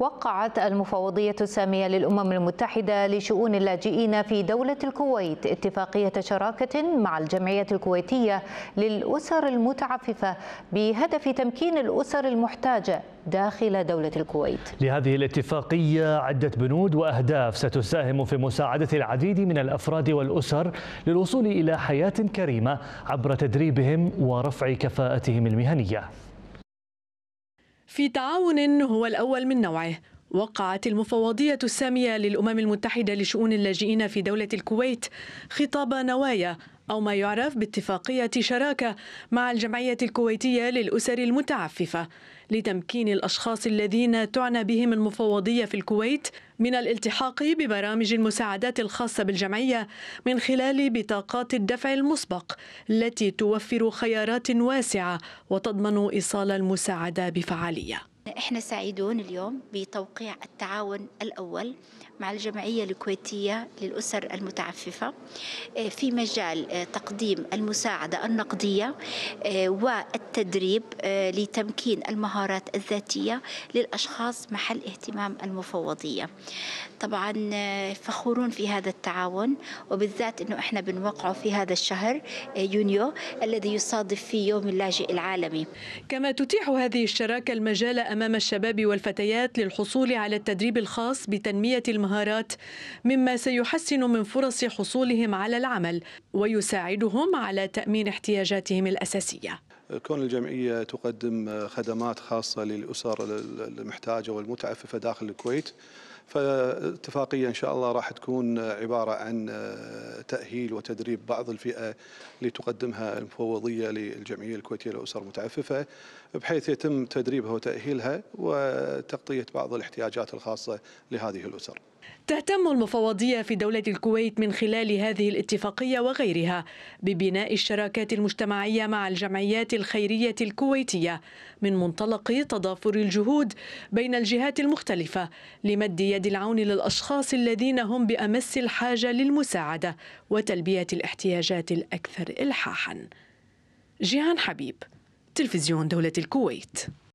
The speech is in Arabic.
وقعت المفوضية السامية للأمم المتحدة لشؤون اللاجئين في دولة الكويت اتفاقية شراكة مع الجمعية الكويتية للأسر المتعففة بهدف تمكين الأسر المحتاجة داخل دولة الكويت لهذه الاتفاقية عدة بنود وأهداف ستساهم في مساعدة العديد من الأفراد والأسر للوصول إلى حياة كريمة عبر تدريبهم ورفع كفاءتهم المهنية في تعاون هو الأول من نوعه وقعت المفوضية السامية للأمم المتحدة لشؤون اللاجئين في دولة الكويت خطاب نوايا أو ما يعرف باتفاقية شراكة مع الجمعية الكويتية للأسر المتعففة لتمكين الأشخاص الذين تعنى بهم المفوضية في الكويت من الالتحاق ببرامج المساعدات الخاصة بالجمعية من خلال بطاقات الدفع المسبق التي توفر خيارات واسعة وتضمن إيصال المساعدة بفعالية احنا سعيدون اليوم بتوقيع التعاون الاول مع الجمعيه الكويتيه للاسر المتعففه آه، في مجال آه، تقديم المساعده النقديه آه، والتدريب لتمكين المهارات الذاتيه للاشخاص محل اهتمام المفوضيه. طبعا فخورون في هذا التعاون وبالذات انه احنا بنوقعه في هذا الشهر يونيو الذي يصادف فيه يوم اللاجئ العالمي. كما تتيح هذه الشراكه المجال أمام الشباب والفتيات للحصول على التدريب الخاص بتنمية المهارات مما سيحسن من فرص حصولهم على العمل ويساعدهم على تأمين احتياجاتهم الأساسية كون الجمعية تقدم خدمات خاصة للأسر المحتاجة والمتعففة داخل الكويت فاتفاقية إن شاء الله راح تكون عبارة عن تأهيل وتدريب بعض الفئة اللي تقدمها المفوضية للجمعية الكويتية للأسر المتعففة بحيث يتم تدريبها وتأهيلها وتغطية بعض الاحتياجات الخاصة لهذه الأسر تهتم المفوضية في دولة الكويت من خلال هذه الاتفاقية وغيرها ببناء الشراكات المجتمعية مع الجمعيات الخيرية الكويتية من منطلق تضافر الجهود بين الجهات المختلفة لمد يد العون للأشخاص الذين هم بأمس الحاجة للمساعدة وتلبية الاحتياجات الأكثر إلحاحا جيهان حبيب تلفزيون دولة الكويت